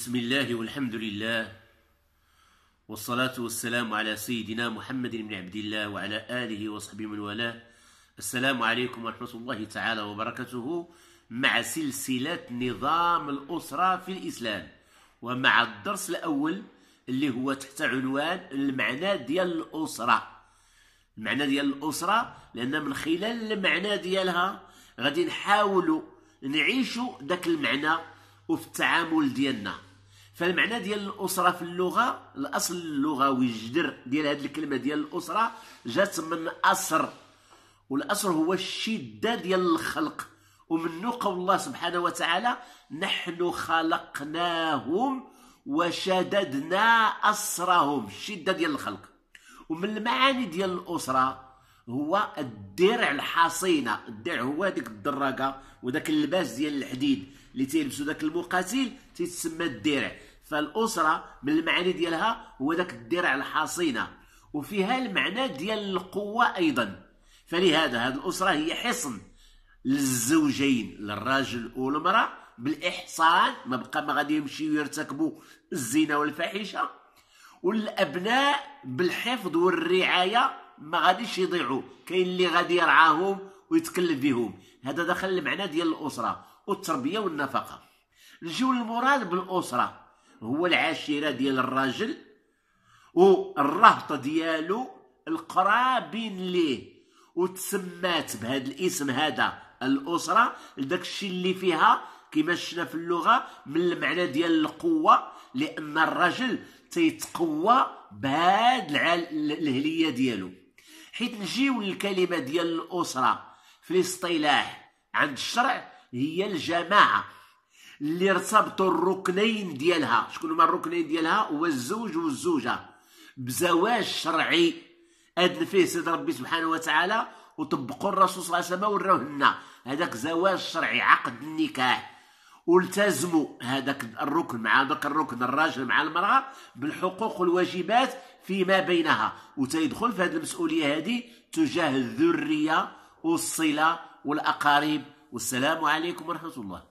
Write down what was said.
بسم الله والحمد لله والصلاة والسلام على سيدنا محمد بن عبد الله وعلى آله وصحبه من والاه السلام عليكم ورحمة الله تعالى وبركاته مع سلسلة نظام الأسرة في الإسلام ومع الدرس الأول اللي هو تحت عنوان المعنى ديال الأسرة المعنى ديال الأسرة لأن من خلال المعنى ديالها غادي نحاولوا نعيشوا ذاك المعنى وفي التعامل ديالنا فالمعنى ديال الاسره في اللغه الاصل اللغوي الجذر ديال هذه الكلمه ديال الاسره جات من اسر والاسر هو الشده ديال الخلق ومنه قول الله سبحانه وتعالى نحن خلقناهم وشددنا اسرهم الشده ديال الخلق ومن المعاني ديال الاسره هو الدرع الحصينه الدرع هو هذيك الدراكه وداك اللباس ديال الحديد اللي تيلبسو داك المقاتل تيتسمى الدرع فالاسره من ديالها هو ذاك الدرع الحصينه وفيها المعنى ديال القوه ايضا فلهذا هذه الاسره هي حصن للزوجين للراجل والمراه بالاحصان ما بقى ما غادي يمشيو يرتكبوا الزنا والفاحشه والابناء بالحفظ والرعايه ما غاديش يضيعوا كاين اللي غادي يرعاهم ويتكلف بهم هذا دخل المعنى ديال الاسره والتربيه والنفقه نجيو للمراد بالاسره هو العشيره ديال الراجل والرهط ديالو القرابين ليه وتسمات بهذا الاسم هذا الاسره لذلك الشيء اللي فيها كما شفنا في اللغه من المعنى ديال القوه لان الرجل تيتقوى بهاد الهليه ديالو حيت نجيو للكلمه ديال الاسره في الاصطلاح عند الشرع هي الجماعه اللي ارتبطوا الركنين ديالها شكون هما الركنين ديالها هو الزوج والزوجه بزواج شرعي ادل فيه سيد ربي سبحانه وتعالى وطبقوا الرسول صلى الله عليه وسلم وراوه لنا هذاك زواج شرعي عقد النكاح والتزموا هذاك الركن مع ذاك الركن الراجل مع المراه بالحقوق والواجبات فيما بينها وتيدخل في هذه المسؤوليه هذه تجاه الذريه والصله والاقارب والسلام عليكم ورحمه الله